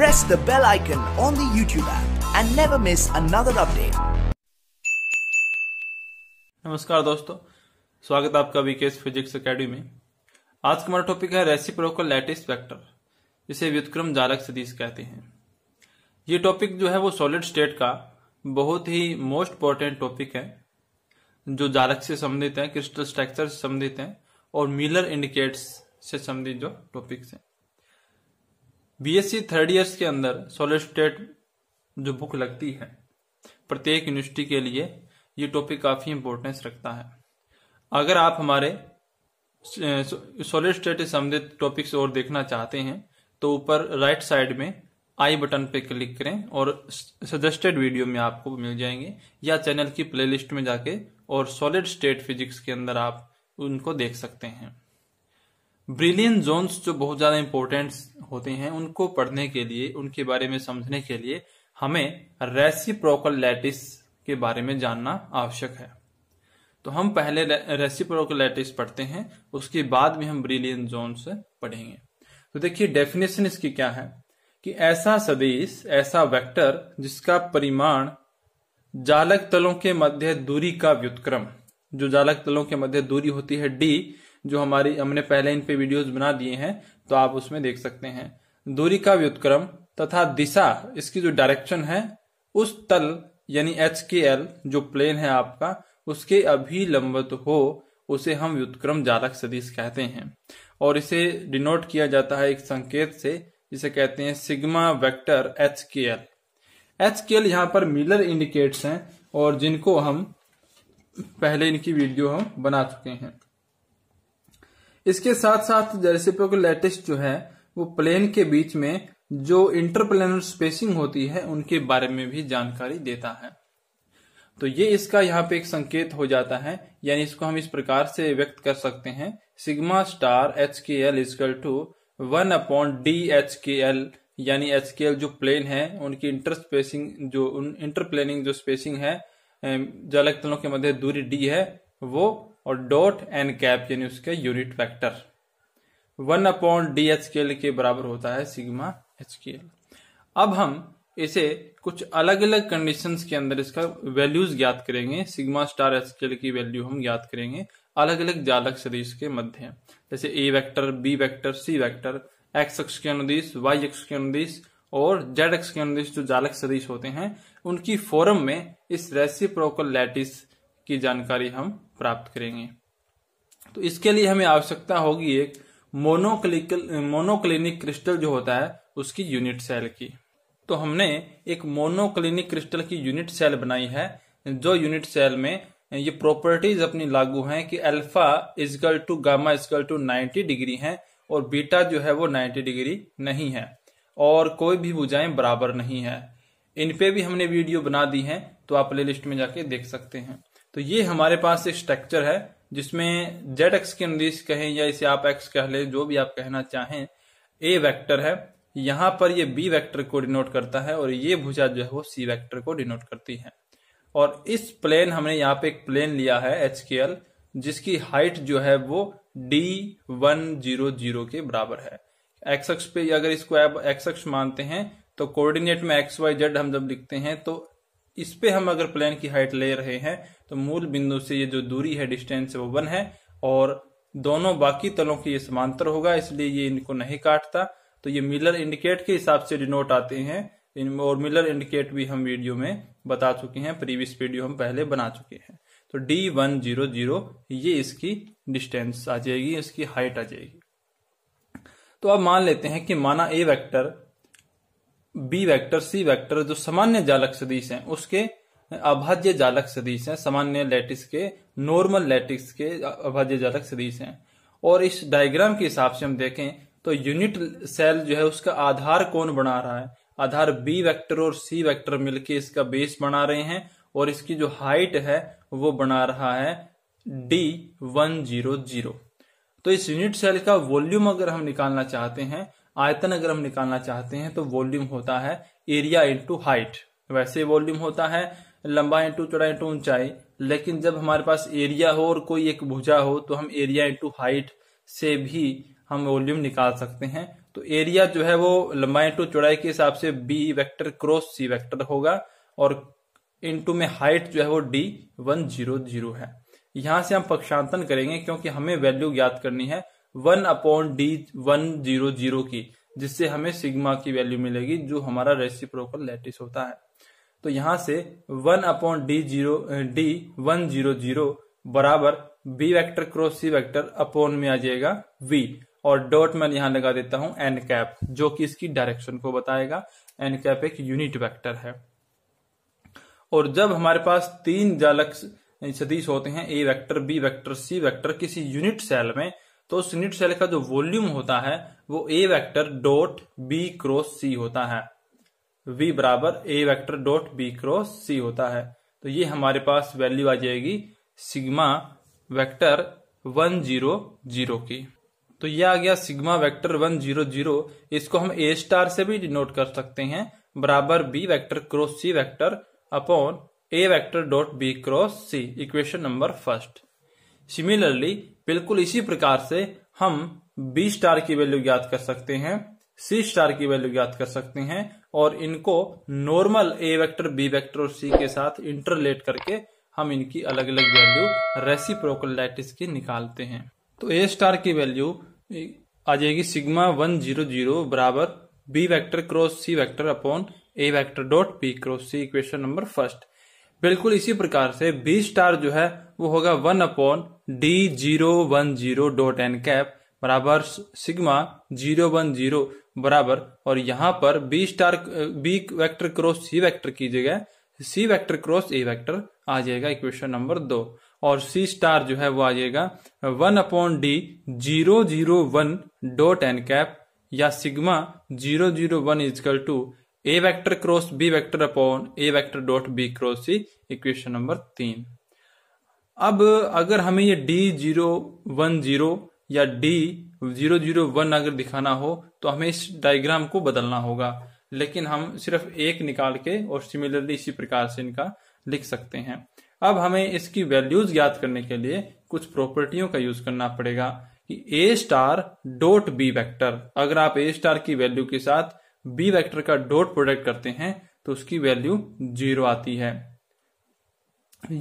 press the bell icon on the YouTube app and never miss another update. नमस्कार दोस्तों स्वागत है आपका वीकेएस फिजिक्स एकेडमी में आज का हमारा टॉपिक है रेसिप्रोकल लैटिस वेक्टर जिसे व्युतक्रम जालक सदिश कहते हैं ये टॉपिक जो है वो सॉलिड स्टेट का बहुत ही मोस्ट इंपॉर्टेंट टॉपिक है जो जालक से संबंधित है क्रिस्टल स्ट्रक्चर से संबंधित है और मिलर इंडिकेट्स से संबंधित जो टॉपिक्स हैं बीएससी थर्ड ईयर्स के अंदर सॉलिस्टेट जो बुक लगती है प्रत्येक यूनिवर्सिटी के लिए ये टॉपिक काफ़ी इंपॉर्टेंस रखता है अगर आप हमारे सॉलिड से संबंधित टॉपिक्स और देखना चाहते हैं तो ऊपर राइट साइड में आई बटन पे क्लिक करें और सजेस्टेड वीडियो में आपको मिल जाएंगे या चैनल की प्लेलिस्ट में जाके और सॉलिड स्टेट फिजिक्स के अंदर आप उनको देख सकते हैं ब्रिलियन जोन्स जो बहुत ज़्यादा इंपॉर्टेंट होते हैं उनको पढ़ने के लिए उनके बारे में समझने के लिए हमें रेसिप्रोकल लैटिस के बारे में जानना आवश्यक है तो हम पहले रेसिप्रोकल लैटिस पढ़ते हैं उसके बाद में हम ब्रिलियन जोन्स पढ़ेंगे तो देखिए डेफिनेशन इसकी क्या है कि ऐसा सदिश ऐसा वेक्टर जिसका परिमाण जालक तलों के मध्य दूरी का व्युतक्रम जो जालक तलों के मध्य दूरी होती है डी जो हमारी हमने पहले इन पे वीडियोस बना दिए हैं तो आप उसमें देख सकते हैं दूरी का व्युतक्रम तथा दिशा इसकी जो डायरेक्शन है उस तल यानी एच के एल जो प्लेन है आपका उसके लंबत हो उसे हम व्युतक्रम जालक सदिश कहते हैं और इसे डिनोट किया जाता है एक संकेत से जिसे कहते हैं sigma vector H K L H K L यहाँ पर मिलर इंडिकेट्स हैं और जिनको हम पहले इनकी वीडियो हम बना चुके हैं इसके साथ साथ द लेटेस्ट जो है वो प्लेन के बीच में जो इंटरप्लेनर स्पेसिंग होती है उनके बारे में भी जानकारी देता है तो ये इसका यहाँ पे एक संकेत हो जाता है यानी इसको हम इस प्रकार से व्यक्त कर सकते हैं sigma star H K L equal to one upon D H K L यानी एच के एल जो प्लेन है उनकी इंटर स्पेसिंग जो इंटरप्लेनिंग जो स्पेसिंग है जो तलों के मध्य दूरी डी है वो और डॉट एन कैप यानी उसका unit vector one upon D H K L के बराबर होता है सिग्मा एच के एल अब हम इसे कुछ अलग अलग कंडीशंस के अंदर इसका वैल्यूज ज्ञात करेंगे sigma star H K L की वैल्यू हम ज्ञात करेंगे अलग अलग जालक सदिश के मध्य जैसे A vector B vector C vector X अक्ष के अनुदेश वाई अक्ष के अनुदेश और जेड एक्स के अनुदेश जो जालक सदिश होते हैं उनकी फोरम में इस रेसिप्रोकल लैटिस की जानकारी हम प्राप्त करेंगे तो इसके लिए हमें आवश्यकता होगी एक मोनोक्लिकल मोनोक्लिनिक क्रिस्टल जो होता है उसकी यूनिट सेल की तो हमने एक मोनोक्लिनिक क्रिस्टल की यूनिट सेल बनाई है जो यूनिट सेल में ये प्रॉपर्टीज अपनी लागू हैं कि alpha equal to gamma equal to 90 degree है और बीटा जो है वो 90 डिग्री नहीं है और कोई भी भुजाएं बराबर नहीं है इन पे भी हमने वीडियो बना दी है तो आप प्ले लिस्ट में जाके देख सकते हैं तो ये हमारे पास एक स्ट्रक्चर है जिसमें जेड एक्स के अनुदेश कहें या इसे आप एक्स कह ले जो भी आप कहना चाहें ए वेक्टर है यहां पर ये बी वेक्टर को डिनोट करता है और ये भुजा जो है वो सी वेक्टर को डिनोट करती है और इस प्लेन हमने यहाँ पे एक प्लेन लिया है एच के एल जिसकी हाइट जो है वो डी वन जीरो जीरो के बराबर है एक्स एक्स पे अगर इसको आप एक्स मानते हैं तो कोऑर्डिनेट में एक्स वाई जेड हम जब लिखते हैं तो इस पे हम अगर प्लेन की हाइट ले रहे हैं तो मूल बिंदु से ये जो दूरी है डिस्टेंस वो वन है और दोनों बाकी तलों के ये समांतर होगा इसलिए ये इनको नहीं काटता तो ये मिलर इंडिकेट के हिसाब से डिनोट आते हैं और मिलर इंडिकेट भी हम वीडियो में बता चुके हैं प्रीवियस वीडियो हम पहले बना चुके हैं तो डी वन जीरो जीरो ये इसकी डिस्टेंस आ जाएगी इसकी हाइट आ जाएगी तो अब मान लेते हैं कि माना A vector B vector C vector जो सामान्य जालक सदिश हैं उसके अभाज्य जालक सदिश हैं सामान्य लैटिस के नॉर्मल लैटिस के अभाज्य जालक सदिश हैं और इस डायग्राम के हिसाब से हम देखें तो यूनिट सेल जो है उसका आधार कौन बना रहा है आधार बी वेक्टर और सी वेक्टर मिलके इसका बेस बना रहे हैं और इसकी जो हाइट है वो बना रहा है डी वन जीरो जीरो तो इस यूनिट सेल का वॉल्यूम अगर हम निकालना चाहते हैं आयतन अगर हम निकालना चाहते हैं तो वॉल्यूम होता है एरिया इंटू हाइट वैसे वॉल्यूम होता है लंबा इंटू चौड़ा इंटू ऊंचाई लेकिन जब हमारे पास एरिया हो और कोई एक भुजा हो तो हम एरिया इंटू हाइट से भी हम वॉल्यूम निकाल सकते हैं तो एरिया जो है वो लंबा इंटू चौड़ाई के हिसाब से B vector cross C vector होगा और इंटू में हाइट जो है वो डी वन जीरो जीरो है यहां से हम पक्षांतन करेंगे क्योंकि हमें वैल्यू ज्ञात करनी है one upon D one zero zero की जिससे हमें सिग्मा की वैल्यू मिलेगी जो हमारा रेसिप्रोकल लैटिस होता है तो यहां से one upon D zero D one zero zero बराबर B vector cross C vector upon में आ जाएगा वी और डॉट मैं यहां लगा देता हूं एन कैप जो कि इसकी डायरेक्शन को बताएगा एन कैप एक यूनिट वेक्टर है और जब हमारे पास तीन जालक सदीश होते हैं A vector B vector C vector किसी यूनिट सेल में तो सिनिट सेल का जो वॉल्यूम होता है वो A vector dot B cross C होता है वी बराबर A vector dot B cross C होता है तो ये हमारे पास वैल्यू आ जाएगी sigma vector one zero zero की तो यह आ गया sigma vector one zero zero इसको हम ए स्टार से भी डिनोट कर सकते हैं बराबर B vector cross C vector upon A vector dot B cross C equation number first similarly बिल्कुल इसी प्रकार से हम बी स्टार की वैल्यू ज्ञात कर सकते हैं सी स्टार की वैल्यू ज्ञात कर सकते हैं और इनको normal A vector B vector और सी के साथ इंटरलेट करके हम इनकी अलग अलग वैल्यू रेसिप्रोकल लैटिस की निकालते हैं तो ए स्टार की वैल्यू आ जाएगी सिग्मा वन जीरो जीरो बराबर B vector cross C vector upon A vector dot B cross C equation number first बिल्कुल इसी प्रकार से बी स्टार जो है वो होगा one upon D zero one zero dot N cap बराबर सिग्मा जीरो वन जीरो बराबर और यहां पर B star B vector cross C vector की जगह C vector cross A vector आ जाएगा इक्वेशन नंबर दो और सी स्टार जो है वो आ जाएगा one upon D zero zero one dot N cap या sigma zero zero one equal to A vector cross B vector upon A vector dot B cross C equation number तीन अब अगर हमें ये डी जीरो वन जीरो या D zero zero one अगर दिखाना हो तो हमें इस डायग्राम को बदलना होगा लेकिन हम सिर्फ एक निकाल के और सिमिलरली इसी प्रकार से इनका लिख सकते हैं अब हमें इसकी वैल्यूज ज्ञात करने के लिए कुछ प्रॉपर्टियों का यूज करना पड़ेगा कि A star dot B vector अगर आप ए स्टार की वैल्यू के साथ बी वेक्टर का डॉट प्रोडक्ट करते हैं तो उसकी वैल्यू जीरो आती है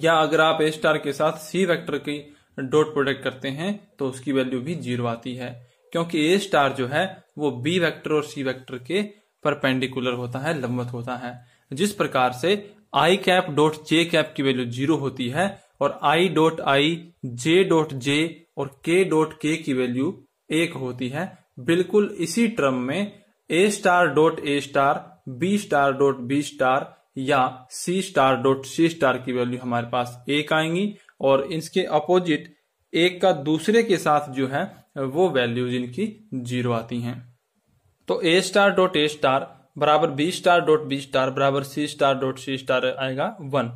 या अगर आप ए स्टार के साथ सी वेक्टर की डॉट प्रोडक्ट करते हैं तो उसकी वैल्यू भी जीरो आती है क्योंकि ए स्टार जो है वो बी वेक्टर और सी वेक्टर के परपेंडिकुलर होता है लंबवत होता है जिस प्रकार से I cap dot J cap की वैल्यू जीरो होती है और I dot I J dot J और के डॉट के की वैल्यू एक होती है बिल्कुल इसी टर्म में A star dot A star B star dot B star या C star dot C star की वैल्यू हमारे पास एक आएंगी और इसके अपोजिट एक का दूसरे के साथ जो है वो वैल्यूज इनकी जीरो आती हैं तो A star dot A star बराबर B star dot B star बराबर C star dot C star आएगा वन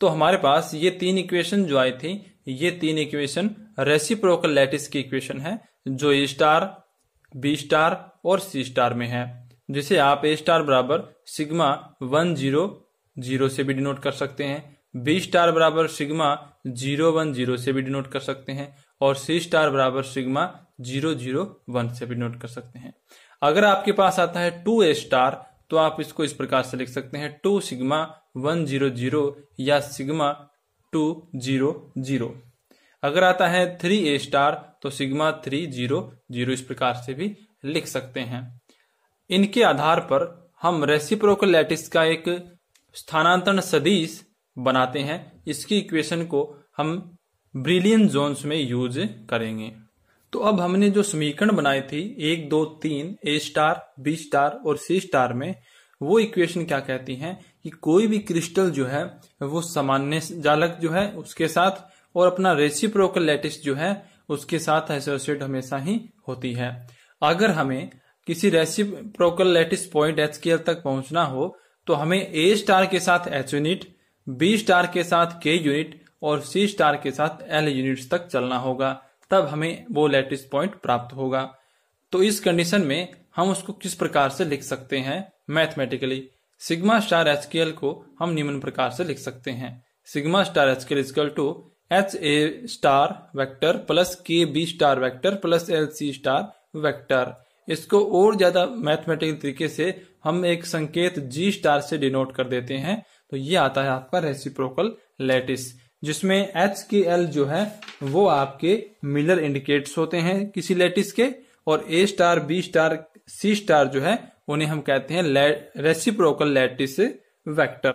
तो हमारे पास ये तीन इक्वेशन जो आई थी ये तीन इक्वेशन रेसिप्रोकल लैटिस की इक्वेशन है जो ए स्टार बी स्टार और सी स्टार में है जिसे आप ए स्टार बराबर सिग्मा वन जीरो जीरो से भी डिनोट कर सकते हैं बी स्टार बराबर सिग्मा जीरो वन जीरो से भी डिनोट कर सकते हैं और सी स्टार बराबर सिग्मा जीरो जीरो वन से भी डिनोट कर सकते हैं अगर आपके पास आता है टू ए स्टार तो आप इसको इस प्रकार से लिख सकते हैं two sigma one zero zero या सिग्मा टू जीरो जीरो अगर आता है थ्री ए स्टार तो सिग्मा थ्री जीरो जीरो इस प्रकार से भी लिख सकते हैं इनके आधार पर हम रेसिप्रोकल लैटिस का एक स्थानांतरण सदीश बनाते हैं इसकी इक्वेशन को हम ब्रिलियन जोन्स में यूज करेंगे तो अब हमने जो समीकरण बनाई थी एक दो तीन ए स्टार बी स्टार और सी स्टार में वो इक्वेशन क्या कहती है कि कोई भी क्रिस्टल जो है वो सामान्य जालक जो है उसके साथ और अपना रेसिप्रोकल लैटिस जो है उसके साथ एसोसिएट हमेशा ही होती है अगर हमें किसी reciprocal lattice point H K L तक पहुंचना हो तो हमें ए स्टार के साथ एच यूनिट बी स्टार के साथ के यूनिट और सी स्टार के साथ एल यूनिट्स तक चलना होगा तब हमें वो लेटिस पॉइंट प्राप्त होगा तो इस कंडीशन में हम उसको किस प्रकार से लिख सकते हैं mathematically sigma star H K L को हम निम्न प्रकार से लिख सकते हैं sigma star H K L equal to H A star vector plus K B star vector plus L C star vector इसको और ज्यादा मैथमेटिकल तरीके से हम एक संकेत जी स्टार से डिनोट कर देते हैं तो ये आता है आपका रेसिप्रोकल लेटिस जिसमें एच के एल जो है वो आपके मिलर इंडिकेट्स होते हैं किसी लेटिस के और A star B star C star जो है उन्हें हम कहते हैं रेसिप्रोकल लेटिस वेक्टर